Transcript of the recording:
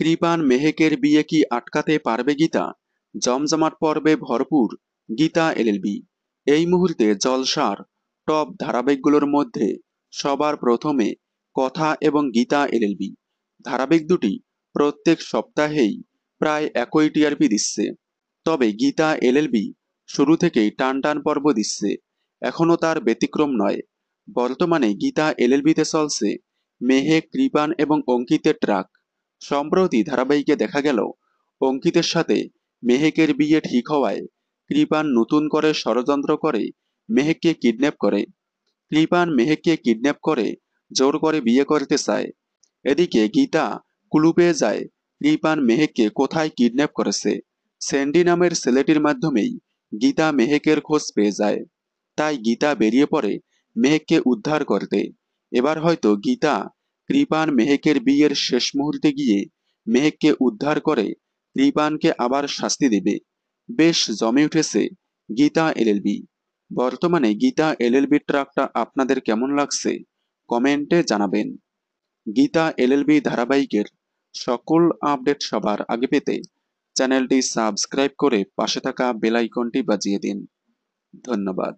কৃপান মেহেকের বিয়ে কি আটকাতে পারবে গীতা জমজমাট পর্বে ভরপুর গীতা এলএলবি এই মুহূর্তে জলসার টপ ধারাবাহিকগুলোর মধ্যে সবার প্রথমে কথা এবং গীতা এলএলবি ধারাবাহিক দুটি প্রত্যেক সপ্তাহেই প্রায় একই টিআরপি দিচ্ছে তবে গীতা এলএলবি শুরু থেকেই টান টান পর্ব দিচ্ছে এখনও তার ব্যতিক্রম নয় বর্তমানে গীতা এলএলবিতে চলছে মেহে কৃপান এবং অঙ্কিতের ট্রাক সম্প্রতি ধারাবাহিকে দেখা গেল অঙ্কিতের সাথে মেহেকের বিয়ে ঠিক হওয়ায় কৃপান নতুন করে ষড়যন্ত্র করে মেহেককে কিডন্যাপ করে কৃপান মেহেককে কিডন্যাপ করে জোর করে বিয়ে করতে চায় এদিকে গীতা কুলু পেয়ে যায় কৃপান মেহেককে কোথায় কিডন্যাপ করেছে স্যান্ডি নামের ছেলেটির মাধ্যমেই গীতা মেহেকের খোঁজ পেয়ে যায় তাই গীতা বেরিয়ে পড়ে মেহেককে উদ্ধার করতে এবার হয়তো গীতা কৃপান মেহেকের বিয়ের শেষ মুহূর্তে গিয়ে মেহেককে উদ্ধার করে কৃপানকে আবার শাস্তি দেবে বেশ জমে উঠেছে গীতা এলএলবি বর্তমানে গীতা এলএলবি ট্রাকটা আপনাদের কেমন লাগছে কমেন্টে জানাবেন গীতা এলএলবি ধারাবাহিকের সকল আপডেট সবার আগে পেতে চ্যানেলটি সাবস্ক্রাইব করে পাশে থাকা বেলাইকনটি বাজিয়ে দিন ধন্যবাদ